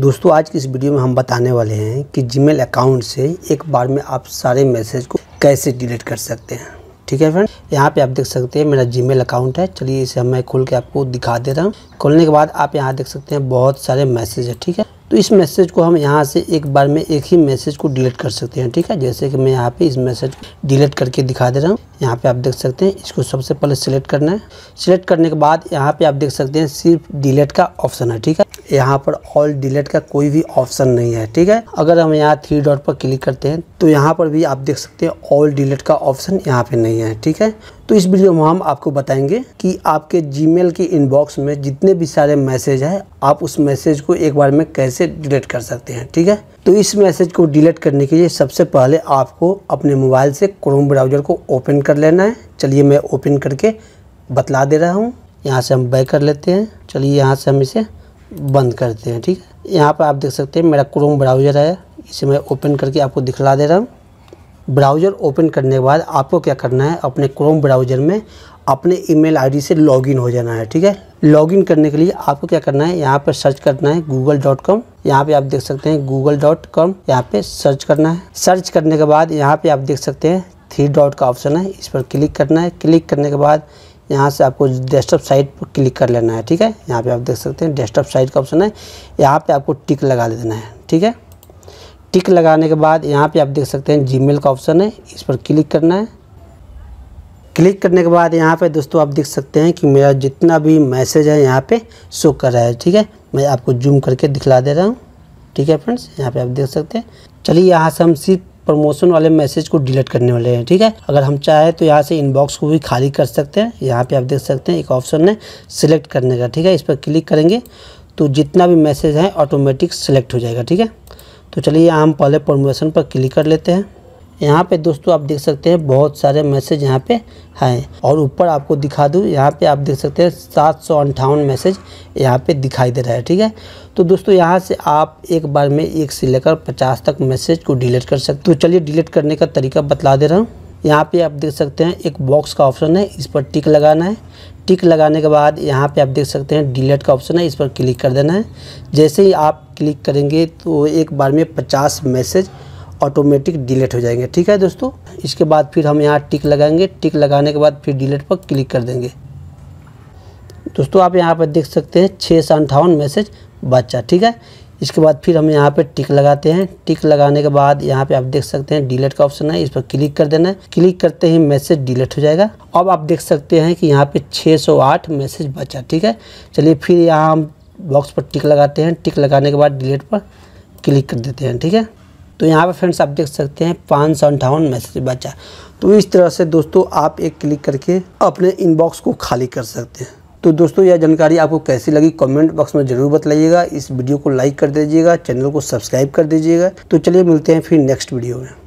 दोस्तों आज की इस वीडियो में हम बताने वाले हैं कि जीमेल अकाउंट से एक बार में आप सारे मैसेज को कैसे डिलीट कर सकते हैं ठीक है फ्रेंड यहाँ पे आप देख सकते हैं मेरा जीमेल अकाउंट है चलिए इसे मैं खोल के आपको दिखा दे रहा हूँ खोलने के बाद आप यहाँ देख सकते हैं बहुत सारे मैसेज है ठीक है इस मैसेज को हम यहाँ से एक बार में एक ही मैसेज को डिलीट कर सकते हैं ठीक है जैसे कि मैं यहाँ पे इस मैसेज डिलीट करके दिखा दे रहा हूँ यहाँ पे आप देख सकते हैं इसको सबसे पहले सिलेक्ट करना है सिलेक्ट करने के बाद यहाँ पे आप देख सकते हैं सिर्फ डिलीट का ऑप्शन है ठीक है यहाँ पर ऑल डिलीट का कोई भी ऑप्शन नहीं है ठीक है अगर हम यहाँ थ्री डॉट पर क्लिक करते हैं तो यहाँ पर भी आप देख सकते हैं ऑल डिलीट का ऑप्शन यहाँ पे नहीं है ठीक है तो इस वीडियो में हम आपको बताएंगे कि आपके जीमेल के इनबॉक्स में जितने भी सारे मैसेज हैं आप उस मैसेज को एक बार में कैसे डिलीट कर सकते हैं ठीक है तो इस मैसेज को डिलीट करने के लिए सबसे पहले आपको अपने मोबाइल से क्रोम ब्राउजर को ओपन कर लेना है चलिए मैं ओपन करके बतला दे रहा हूँ यहाँ से हम बैक कर लेते हैं चलिए यहाँ से हम इसे बंद करते हैं ठीक है यहाँ पर आप देख सकते हैं मेरा क्रोम ब्राउजर है इसे मैं ओपन करके आपको दिखला दे रहा हूँ ब्राउज़र ओपन करने के बाद आपको क्या करना है अपने क्रोम ब्राउज़र में अपने ईमेल आईडी से लॉगिन हो जाना है ठीक है लॉगिन करने के लिए आपको क्या करना है यहाँ पर सर्च करना है गूगल डॉट कॉम यहाँ पे आप देख सकते हैं गूगल डॉट कॉम यहाँ पे सर्च करना है सर्च करने के बाद यहाँ पे आप देख सकते हैं थ्री डॉट का ऑप्शन है इस पर क्लिक करना है क्लिक करने के बाद यहाँ से आपको डेस्कटॉप साइट पर क्लिक कर लेना है ठीक है यहाँ पे आप देख सकते हैं डेस्कटॉप साइट का ऑप्शन है यहाँ पे आपको टिक लगा देना है ठीक है टिक लगाने के बाद यहाँ पे आप देख सकते हैं जी का ऑप्शन है इस पर क्लिक करना है क्लिक करने के बाद यहाँ पे दोस्तों आप देख सकते हैं कि मेरा जितना भी मैसेज है यहाँ पे शो कर रहा है ठीक है मैं आपको जूम करके दिखला दे रहा हूँ ठीक है फ्रेंड्स यहाँ पे आप देख सकते हैं चलिए यहाँ से हम सिर्फ प्रमोशन वाले मैसेज को डिलीट करने वाले हैं ठीक है अगर हम चाहें तो यहाँ से इनबॉक्स को भी खाली कर सकते हैं यहाँ पर आप देख सकते हैं एक ऑप्शन है सिलेक्ट करने का ठीक है इस पर क्लिक करेंगे तो जितना भी मैसेज है ऑटोमेटिक सेलेक्ट हो जाएगा ठीक है तो चलिए हम पहले प्रमोशन पर क्लिक कर लेते हैं यहाँ पे दोस्तों आप देख सकते हैं बहुत सारे मैसेज यहाँ पे हैं और ऊपर आपको दिखा दूँ यहाँ पे आप देख सकते हैं सात सौ अंठावन मैसेज यहाँ पे दिखाई दे रहा है ठीक है तो दोस्तों यहाँ से आप एक बार में एक से लेकर पचास तक मैसेज को डिलीट कर सकते हो तो चलिए डिलीट करने का तरीका बतला दे रहा हूँ यहाँ पे आप देख सकते हैं एक बॉक्स का ऑप्शन है इस पर टिक लगाना है टिक लगाने के बाद यहाँ पे आप देख सकते हैं डिलीट का ऑप्शन है इस पर क्लिक कर देना है जैसे ही आप क्लिक करेंगे तो एक बार में पचास मैसेज ऑटोमेटिक डिलीट हो जाएंगे ठीक है दोस्तों इसके बाद फिर हम यहाँ टिक लगाएंगे टिक लगाने के बाद फिर डिलीट पर क्लिक कर देंगे दोस्तों आप यहाँ पर देख सकते हैं छः सौ अंठावन मैसेज बच्चा ठीक है इसके बाद फिर हम यहाँ पे टिक लगाते हैं टिक लगाने के बाद यहाँ पे आप देख सकते हैं डिलीट का ऑप्शन है इस पर क्लिक कर देना है क्लिक करते ही मैसेज डिलीट हो जाएगा अब आप देख सकते हैं कि यहाँ पे 608 मैसेज बचा ठीक है चलिए फिर यहाँ हम बॉक्स पर टिक लगाते हैं टिक लगाने के बाद डिलीट पर क्लिक कर देते हैं ठीक है तो यहाँ पर फ्रेंड्स आप देख सकते हैं पाँच सौ अंठावन मैसेज बचा तो इस तरह से दोस्तों आप एक क्लिक करके अपने इनबॉक्स को खाली कर सकते हैं तो दोस्तों यह जानकारी आपको कैसी लगी कमेंट बॉक्स में ज़रूर बताइएगा इस वीडियो को लाइक कर दीजिएगा चैनल को सब्सक्राइब कर दीजिएगा तो चलिए मिलते हैं फिर नेक्स्ट वीडियो में